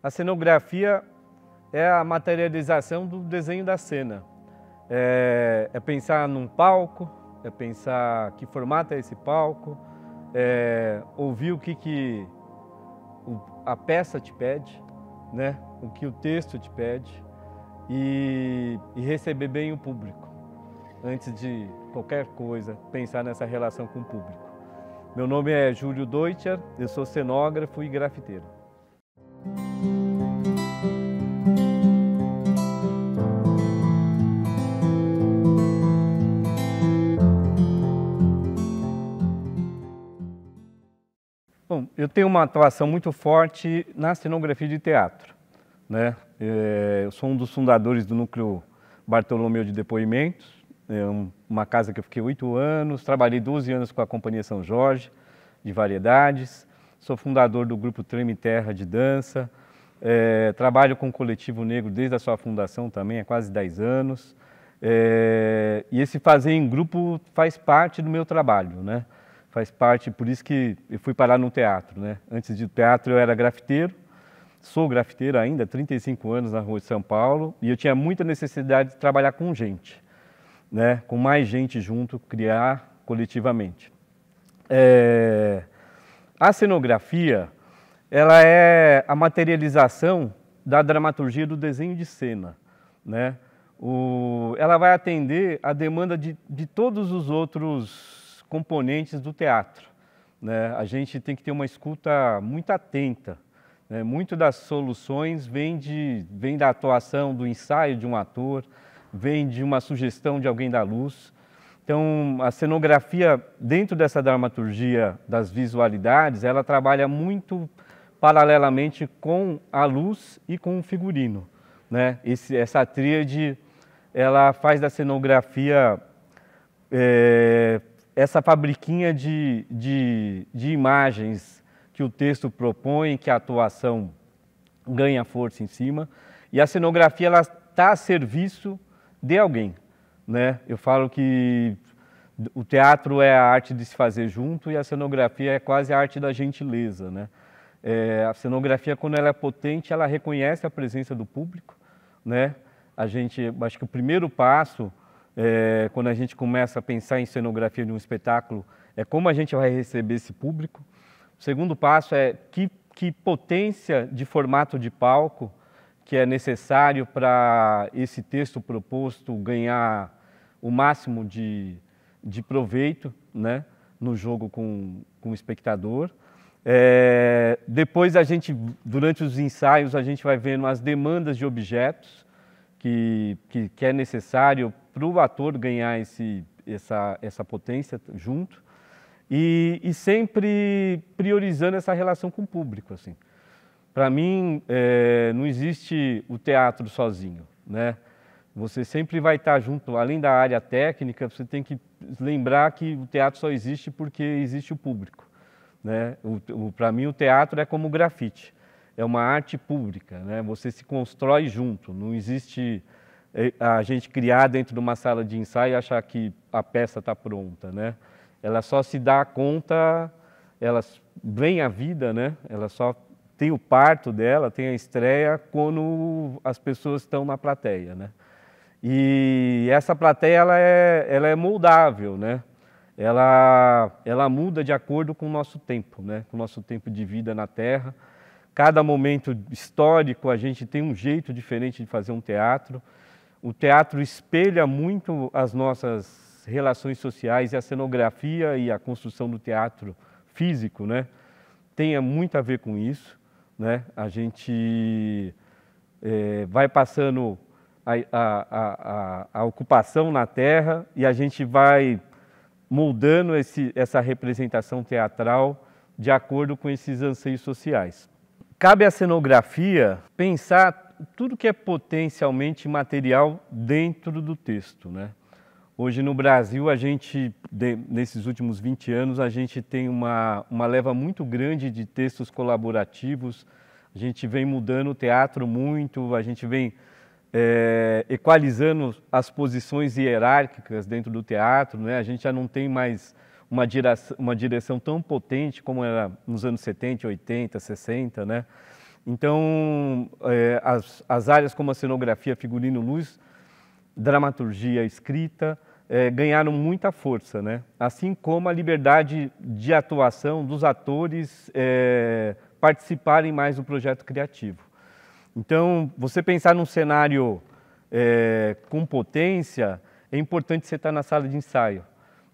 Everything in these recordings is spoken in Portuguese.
A cenografia é a materialização do desenho da cena. É, é pensar num palco, é pensar que formato é esse palco, é ouvir o que, que a peça te pede, né? o que o texto te pede e, e receber bem o público. Antes de qualquer coisa, pensar nessa relação com o público. Meu nome é Júlio Deutscher, eu sou cenógrafo e grafiteiro. eu tenho uma atuação muito forte na cenografia de teatro. Né? É, eu sou um dos fundadores do Núcleo Bartolomeu de Depoimentos, é uma casa que eu fiquei oito anos, trabalhei 12 anos com a Companhia São Jorge de Variedades, sou fundador do Grupo Treme Terra de Dança, é, trabalho com o Coletivo Negro desde a sua fundação também, há quase 10 anos, é, e esse fazer em grupo faz parte do meu trabalho, né? faz parte, por isso que eu fui parar no teatro, né? Antes de teatro eu era grafiteiro, sou grafiteiro ainda, 35 anos na rua de São Paulo, e eu tinha muita necessidade de trabalhar com gente, né? Com mais gente junto, criar coletivamente. É... A cenografia, ela é a materialização da dramaturgia do desenho de cena, né? O... Ela vai atender a demanda de, de todos os outros componentes do teatro. Né? A gente tem que ter uma escuta muito atenta. Né? Muito das soluções vem, de, vem da atuação, do ensaio de um ator, vem de uma sugestão de alguém da luz. Então, a cenografia, dentro dessa dramaturgia das visualidades, ela trabalha muito paralelamente com a luz e com o figurino. Né? Esse, essa tríade, ela faz da cenografia é, essa fabriquinha de, de, de imagens que o texto propõe, que a atuação ganha força em cima. E a cenografia ela está a serviço de alguém. Né? Eu falo que o teatro é a arte de se fazer junto e a cenografia é quase a arte da gentileza. Né? É, a cenografia, quando ela é potente, ela reconhece a presença do público. Né? A gente, acho que o primeiro passo é, quando a gente começa a pensar em cenografia de um espetáculo, é como a gente vai receber esse público. O segundo passo é que, que potência de formato de palco que é necessário para esse texto proposto ganhar o máximo de, de proveito né, no jogo com, com o espectador. É, depois a gente, durante os ensaios, a gente vai vendo as demandas de objetos que, que, que é necessário para o ator ganhar esse, essa, essa potência junto e, e sempre priorizando essa relação com o público. Assim. Para mim, é, não existe o teatro sozinho. Né? Você sempre vai estar junto, além da área técnica, você tem que lembrar que o teatro só existe porque existe o público. Né? Para mim, o teatro é como o grafite é uma arte pública, né? Você se constrói junto, não existe é, a gente criar dentro de uma sala de ensaio e achar que a peça está pronta, né? Ela só se dá conta, ela vem à vida, né? Ela só tem o parto dela, tem a estreia quando as pessoas estão na plateia, né? E essa plateia ela é, ela é moldável, né? Ela, ela muda de acordo com o nosso tempo, né? Com o nosso tempo de vida na Terra. Cada momento histórico a gente tem um jeito diferente de fazer um teatro. O teatro espelha muito as nossas relações sociais e a cenografia e a construção do teatro físico, né? Tem muito a ver com isso, né? A gente é, vai passando a, a, a, a, ocupação na terra e a gente vai moldando esse, essa representação teatral de acordo com esses anseios sociais. Cabe à cenografia pensar tudo que é potencialmente material dentro do texto, né? Hoje no Brasil, a gente, nesses últimos 20 anos, a gente tem uma, uma leva muito grande de textos colaborativos, a gente vem mudando o teatro muito, a gente vem é, equalizando as posições hierárquicas dentro do teatro, né? a gente já não tem mais uma direção, uma direção tão potente como era nos anos 70, 80, 60, né? Então, é, as, as, áreas como a cenografia, figurino, luz, dramaturgia, escrita, é, ganharam muita força, né? Assim como a liberdade de atuação dos atores é, participarem mais do projeto criativo. Então, você pensar num cenário é, com potência, é importante você estar na sala de ensaio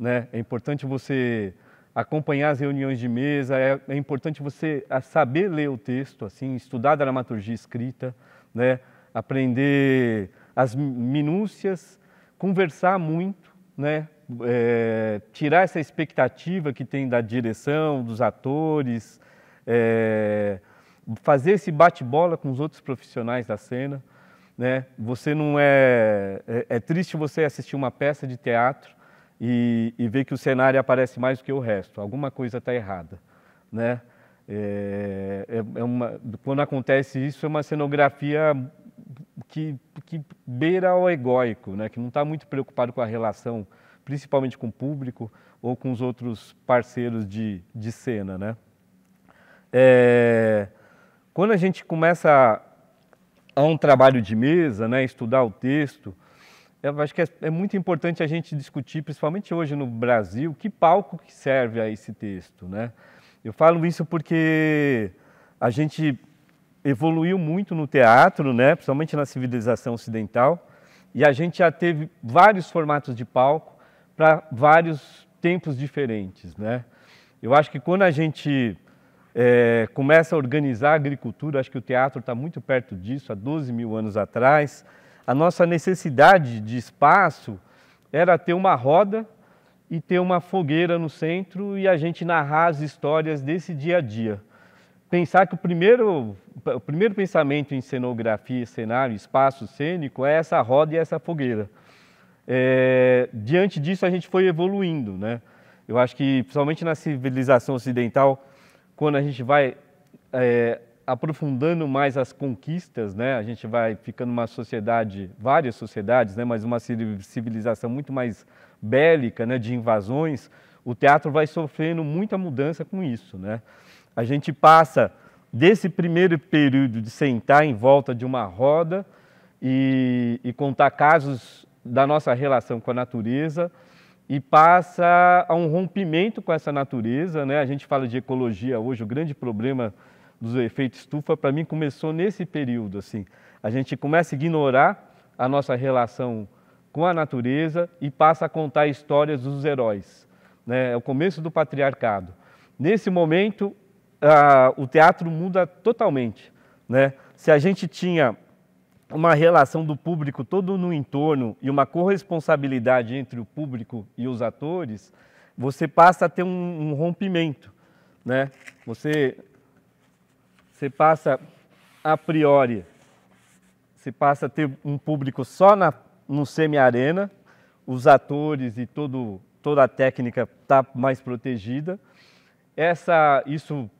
né? É importante você acompanhar as reuniões de mesa, é, é importante você saber ler o texto, assim, estudar a dramaturgia escrita, né? Aprender as minúcias, conversar muito, né? É, tirar essa expectativa que tem da direção, dos atores, é, fazer esse bate-bola com os outros profissionais da cena. Né? Você não é, é, é triste você assistir uma peça de teatro e, e ver que o cenário aparece mais do que o resto. Alguma coisa está errada, né? É, é, é uma, quando acontece isso, é uma cenografia que, que beira ao egóico, né? que não está muito preocupado com a relação, principalmente com o público ou com os outros parceiros de, de cena. Né? É, quando a gente começa a, a um trabalho de mesa, né? estudar o texto, eu acho que é, é, muito importante a gente discutir, principalmente hoje no Brasil, que palco que serve a esse texto, né? Eu falo isso porque a gente evoluiu muito no teatro, né? Principalmente na civilização ocidental, e a gente já teve vários formatos de palco para vários tempos diferentes, né? Eu acho que quando a gente é, começa a organizar a agricultura, acho que o teatro está muito perto disso, há 12 mil anos atrás, a nossa necessidade de espaço era ter uma roda e ter uma fogueira no centro e a gente narrar as histórias desse dia a dia. Pensar que o primeiro, o primeiro pensamento em cenografia, cenário, espaço cênico é essa roda e essa fogueira. É, diante disso a gente foi evoluindo, né? Eu acho que, principalmente na civilização ocidental, quando a gente vai é, aprofundando mais as conquistas, né? A gente vai ficando uma sociedade, várias sociedades, né? Mas uma civilização muito mais bélica, né? De invasões. O teatro vai sofrendo muita mudança com isso, né? A gente passa desse primeiro período de sentar em volta de uma roda e, e contar casos da nossa relação com a natureza e passa a um rompimento com essa natureza, né? A gente fala de ecologia hoje, o grande problema dos efeitos estufa, para mim, começou nesse período. assim. A gente começa a ignorar a nossa relação com a natureza e passa a contar histórias dos heróis. Né? É o começo do patriarcado. Nesse momento, o teatro muda totalmente. Né? Se a gente tinha uma relação do público todo no entorno e uma corresponsabilidade entre o público e os atores, você passa a ter um, um rompimento. Né? Você você passa a priori, você passa a ter um público só na, no semi-arena, os atores e todo, toda a técnica está mais protegida. Essa, isso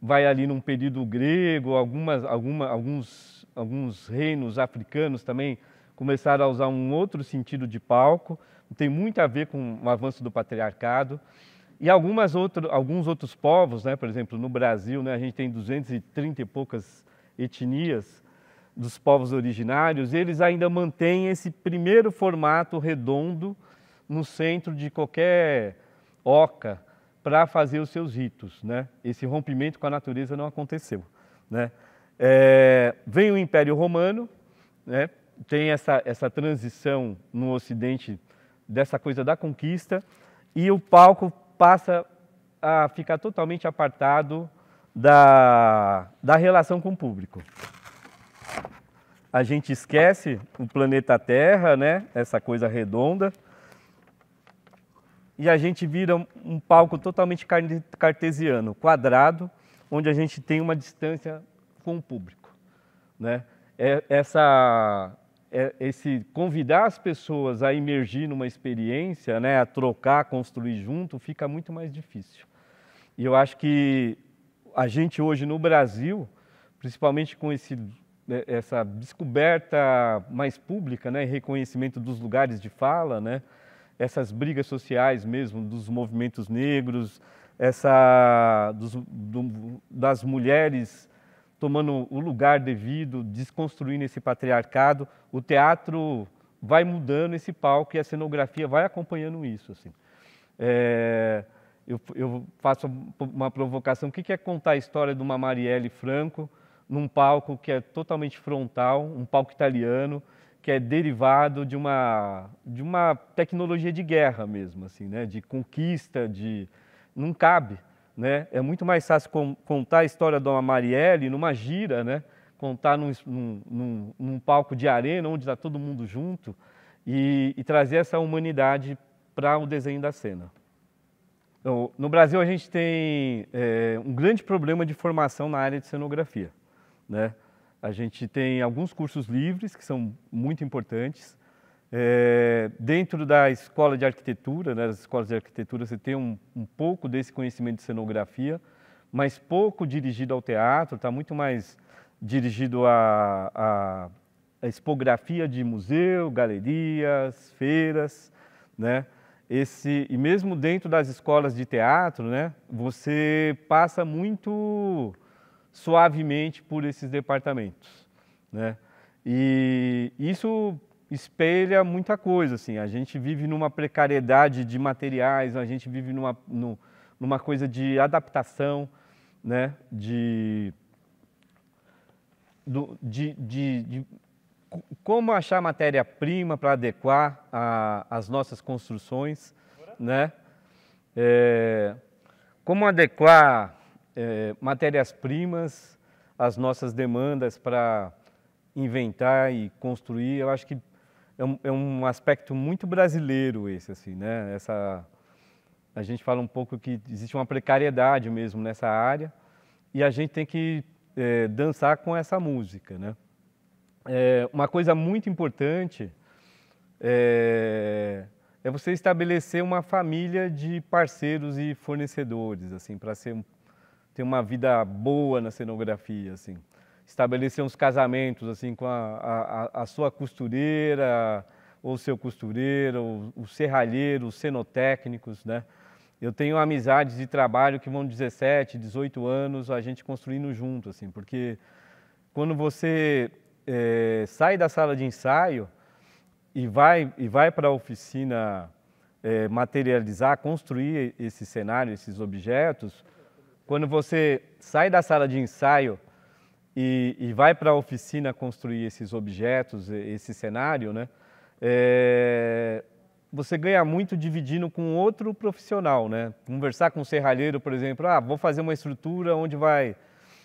vai ali num período grego, algumas, alguma, alguns, alguns reinos africanos também começaram a usar um outro sentido de palco, tem muito a ver com o avanço do patriarcado. E algumas outro, alguns outros povos, né? por exemplo, no Brasil, né? a gente tem 230 e poucas etnias dos povos originários, eles ainda mantêm esse primeiro formato redondo no centro de qualquer oca para fazer os seus ritos. Né? Esse rompimento com a natureza não aconteceu. Né? É, vem o Império Romano, né? tem essa, essa transição no Ocidente dessa coisa da conquista, e o palco passa a ficar totalmente apartado da, da relação com o público. A gente esquece o planeta Terra, né? essa coisa redonda, e a gente vira um palco totalmente cartesiano, quadrado, onde a gente tem uma distância com o público. Né? É, essa é, esse convidar as pessoas a emergir numa experiência, né, a trocar, construir junto, fica muito mais difícil. E eu acho que a gente hoje no Brasil, principalmente com esse né, essa descoberta mais pública, né, reconhecimento dos lugares de fala, né, essas brigas sociais mesmo dos movimentos negros, essa dos, do, das mulheres tomando o lugar devido, desconstruindo esse patriarcado, o teatro vai mudando esse palco e a cenografia vai acompanhando isso. Assim. É, eu, eu, faço uma provocação: o que é contar a história de uma Marielle Franco num palco que é totalmente frontal, um palco italiano, que é derivado de uma, de uma tecnologia de guerra mesmo, assim, né? de conquista, de não cabe né? É muito mais fácil com, contar a história da Dona Marielle numa gira, né? contar num, num, num palco de arena onde está todo mundo junto e, e trazer essa humanidade para o desenho da cena. Então, no Brasil, a gente tem é, um grande problema de formação na área de cenografia. Né? A gente tem alguns cursos livres que são muito importantes, é, dentro da escola de arquitetura, né, das escolas de arquitetura, você tem um, um, pouco desse conhecimento de cenografia, mas pouco dirigido ao teatro, está muito mais dirigido à a, a, a, expografia de museu, galerias, feiras, né? Esse, e mesmo dentro das escolas de teatro, né, você passa muito suavemente por esses departamentos. Né? E isso espelha muita coisa. Assim. A gente vive numa precariedade de materiais, a gente vive numa, numa coisa de adaptação, né? de, de, de, de como achar matéria-prima para adequar às nossas construções, né? É, como adequar é, matérias-primas às nossas demandas para inventar e construir. Eu acho que é um, é um aspecto muito brasileiro esse, assim, né? Essa, a gente fala um pouco que existe uma precariedade mesmo nessa área e a gente tem que é, dançar com essa música, né? É, uma coisa muito importante é, é, você estabelecer uma família de parceiros e fornecedores, assim, para ter uma vida boa na cenografia, assim estabelecer uns casamentos assim com a, a, a sua costureira ou seu costureiro, o serralheiro, os cenotécnicos, né? Eu tenho amizades de trabalho que vão 17, 18 anos, a gente construindo junto, assim, porque quando você é, sai da sala de ensaio e vai, e vai para a oficina é, materializar, construir esse cenário, esses objetos, quando você sai da sala de ensaio e, e vai para a oficina construir esses objetos, esse cenário, né? É, você ganha muito dividindo com outro profissional, né? Conversar com um serralheiro, por exemplo, ah, vou fazer uma estrutura onde vai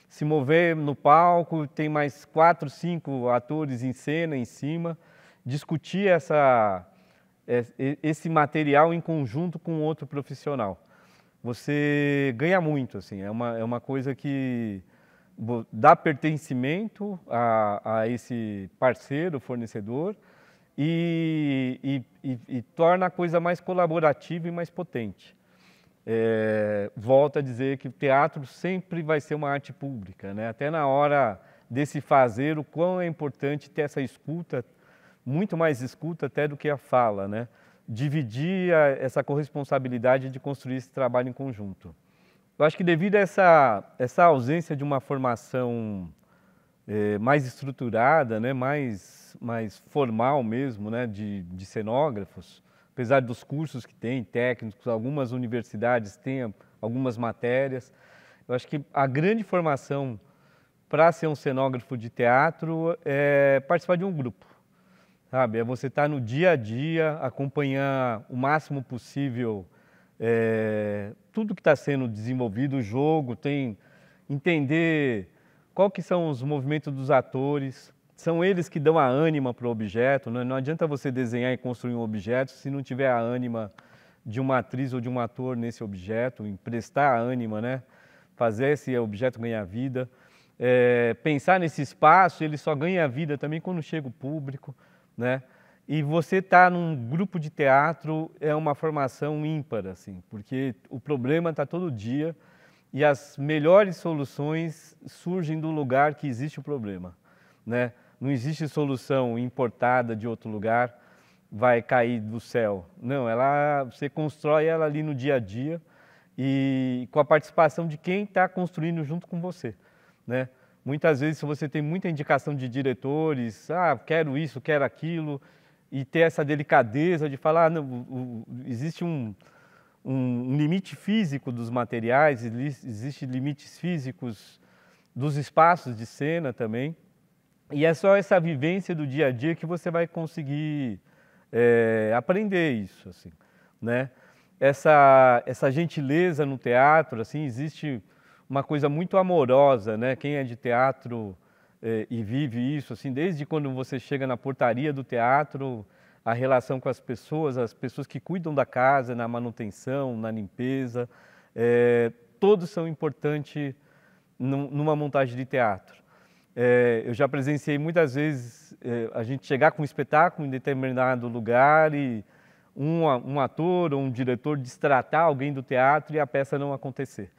se mover no palco, tem mais quatro, cinco atores em cena, em cima, discutir essa, é, esse material em conjunto com outro profissional. Você ganha muito, assim, é uma, é uma coisa que dar pertencimento a, a esse parceiro, fornecedor, e, e, e, torna a coisa mais colaborativa e mais potente. É, volto a dizer que o teatro sempre vai ser uma arte pública, né? até na hora desse fazer, o quão é importante ter essa escuta, muito mais escuta até do que a fala, né? dividir a, essa corresponsabilidade de construir esse trabalho em conjunto. Eu acho que devido a essa, essa ausência de uma formação é, mais estruturada, né, mais, mais formal mesmo, né, de, de cenógrafos, apesar dos cursos que tem, técnicos, algumas universidades têm algumas matérias, eu acho que a grande formação para ser um cenógrafo de teatro é participar de um grupo, sabe? É você estar tá no dia a dia, acompanhar o máximo possível é, tudo que está sendo desenvolvido, o jogo, tem entender qual que são os movimentos dos atores, são eles que dão a ânima para o objeto, né? não adianta você desenhar e construir um objeto se não tiver a ânima de uma atriz ou de um ator nesse objeto, emprestar a ânima, né? fazer esse objeto ganhar vida. É, pensar nesse espaço, ele só ganha vida também quando chega o público, né? E você tá num grupo de teatro é uma formação ímpar, assim, porque o problema está todo dia e as melhores soluções surgem do lugar que existe o problema, né? Não existe solução importada de outro lugar, vai cair do céu. Não, ela você constrói ela ali no dia a dia e com a participação de quem está construindo junto com você, né? Muitas vezes, se você tem muita indicação de diretores, ah, quero isso, quero aquilo, e ter essa delicadeza de falar, ah, não, existe um, um limite físico dos materiais, existe limites físicos dos espaços de cena também. E é só essa vivência do dia a dia que você vai conseguir é, aprender isso, assim, né? Essa, essa gentileza no teatro, assim, existe uma coisa muito amorosa, né? Quem é de teatro eh, e vive isso, assim, desde quando você chega na portaria do teatro, a relação com as pessoas, as pessoas que cuidam da casa, na manutenção, na limpeza, eh, todos são importantes numa montagem de teatro. Eh, eu já presenciei muitas vezes a gente chegar com um espetáculo em determinado lugar e um, um ator ou um diretor destratar alguém do teatro e a peça não acontecer,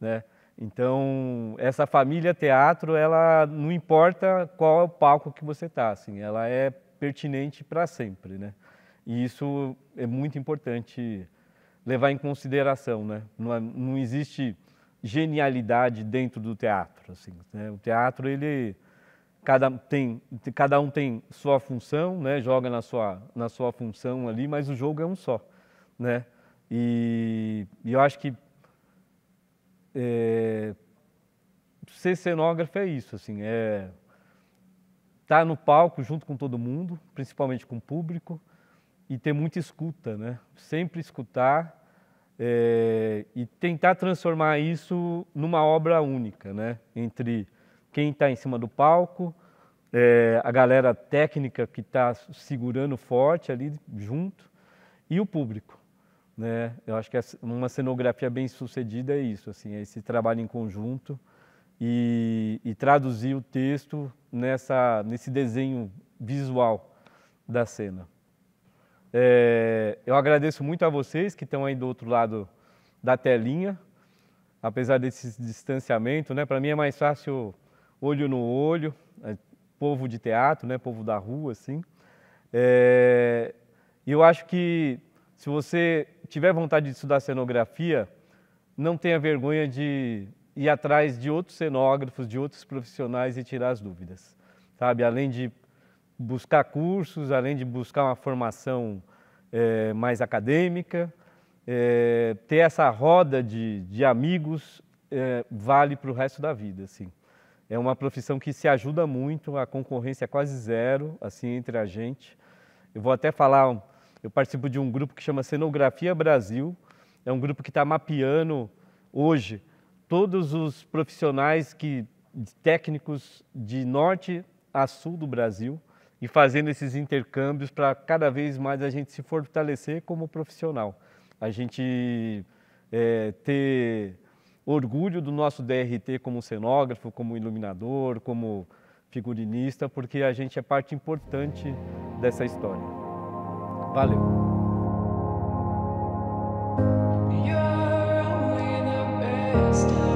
né? Então, essa família teatro, ela não importa qual é o palco que você está, assim, ela é pertinente para sempre, né? E isso é muito importante levar em consideração, né? Não, é, não existe genialidade dentro do teatro, assim, né? O teatro ele cada tem cada um tem sua função, né? Joga na sua na sua função ali, mas o jogo é um só, né? e, e eu acho que é, ser cenógrafo é isso, assim, é estar tá no palco junto com todo mundo, principalmente com o público, e ter muita escuta, né? Sempre escutar é, e tentar transformar isso numa obra única, né? Entre quem está em cima do palco, é, a galera técnica que está segurando forte ali junto e o público né? Eu acho que uma cenografia bem sucedida é isso, assim, é esse trabalho em conjunto e, e traduzir o texto nessa, nesse desenho visual da cena. É, eu agradeço muito a vocês que estão aí do outro lado da telinha, apesar desse distanciamento, né? Para mim é mais fácil olho no olho, é, povo de teatro, né? Povo da rua, assim. É, eu acho que se você tiver vontade de estudar cenografia, não tenha vergonha de ir atrás de outros cenógrafos, de outros profissionais e tirar as dúvidas, sabe? Além de buscar cursos, além de buscar uma formação é, mais acadêmica, é, ter essa roda de, de amigos é, vale para o resto da vida, assim. É uma profissão que se ajuda muito, a concorrência é quase zero, assim, entre a gente. Eu vou até falar eu participo de um grupo que chama Cenografia Brasil. É um grupo que está mapeando hoje todos os profissionais que técnicos de norte a sul do Brasil e fazendo esses intercâmbios para cada vez mais a gente se fortalecer como profissional. A gente é, ter orgulho do nosso DRT como cenógrafo, como iluminador, como figurinista, porque a gente é parte importante dessa história. Vale. You're only the best.